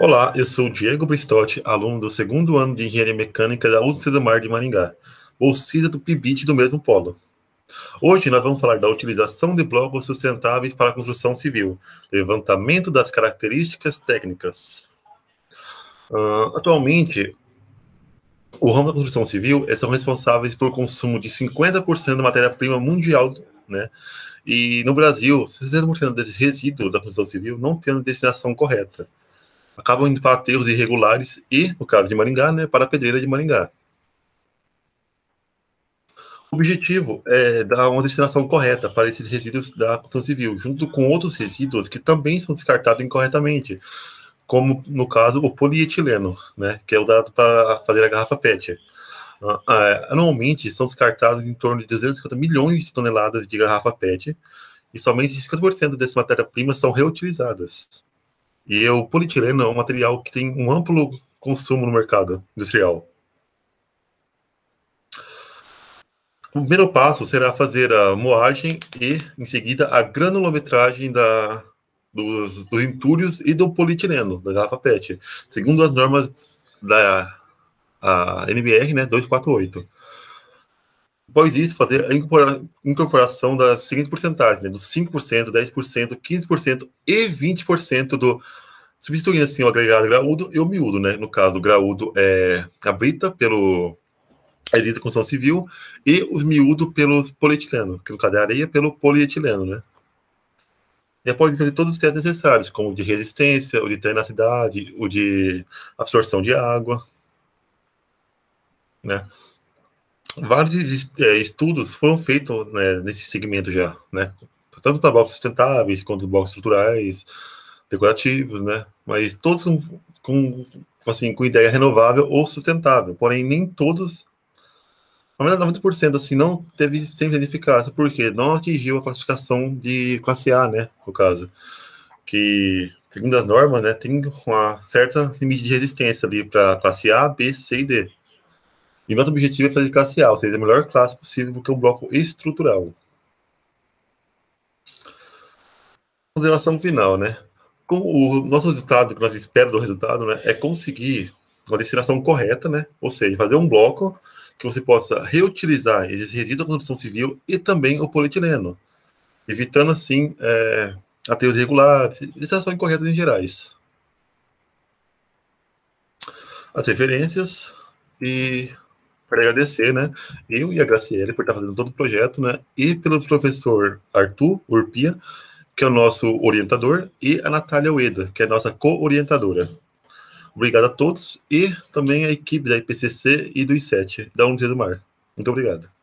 Olá, eu sou Diego Bristotti, aluno do segundo ano de Engenharia Mecânica da UFSC do Mar de Maringá, bolsista do PIBIT do mesmo polo. Hoje nós vamos falar da utilização de blocos sustentáveis para a construção civil, levantamento das características técnicas. Uh, atualmente, o ramo da construção civil é são responsáveis pelo consumo de 50% da matéria-prima mundial né? E no Brasil, mostrando desses resíduos da construção civil não tendo destinação correta. Acabam indo para aterros irregulares e, no caso de Maringá, né, para a pedreira de Maringá. O objetivo é dar uma destinação correta para esses resíduos da construção civil, junto com outros resíduos que também são descartados incorretamente, como no caso o polietileno, né, que é usado para fazer a garrafa PET. Ah, é, anualmente são descartados em torno de 250 milhões de toneladas de garrafa PET e somente 50% dessa matéria-prima são reutilizadas. E o polietileno é um material que tem um amplo consumo no mercado industrial. O primeiro passo será fazer a moagem e, em seguida, a granulometragem da, dos, dos entulhos e do polietileno, da garrafa PET, segundo as normas da a NBR né, 248. Após isso, fazer a incorporação das seguintes porcentagens, né, dos 5%, 10%, 15% e 20% do. Substituindo assim o agregado graúdo e o miúdo, né? No caso, o graúdo é a brita pelo a é edita construção civil e os miúdos pelo polietileno, que no caso é areia, pelo polietileno, né? E após fazer todos os testes necessários, como o de resistência, o de tenacidade, o de absorção de água, né? Vários é, estudos foram feitos né, nesse segmento já, né? Tanto para blocos sustentáveis quanto blocos estruturais, decorativos, né? Mas todos com, com, assim, com ideia renovável ou sustentável. Porém, nem todos, ao menos 90%, assim, não teve sempre eficácia, porque não atingiu a classificação de classe A, né? No caso, que segundo as normas, né, tem uma certa limite de resistência ali para classe A, B, C e D. E nosso objetivo é fazer classe A, ou seja, a melhor classe possível, porque é um bloco estrutural. Consideração final, né? Com o nosso resultado, que nós esperamos do resultado, né, é conseguir uma destinação correta, né? Ou seja, fazer um bloco que você possa reutilizar esses resíduos da construção civil e também o polietileno, evitando assim é, aterros regulares, destinações incorretas em gerais. As referências e para agradecer, né? Eu e a Graciele por estar tá fazendo todo o projeto, né? E pelo professor Arthur Urpia, que é o nosso orientador, e a Natália Ueda, que é a nossa co-orientadora. Obrigado a todos e também a equipe da IPCC e do I7, da Unidade do Mar. Muito obrigado.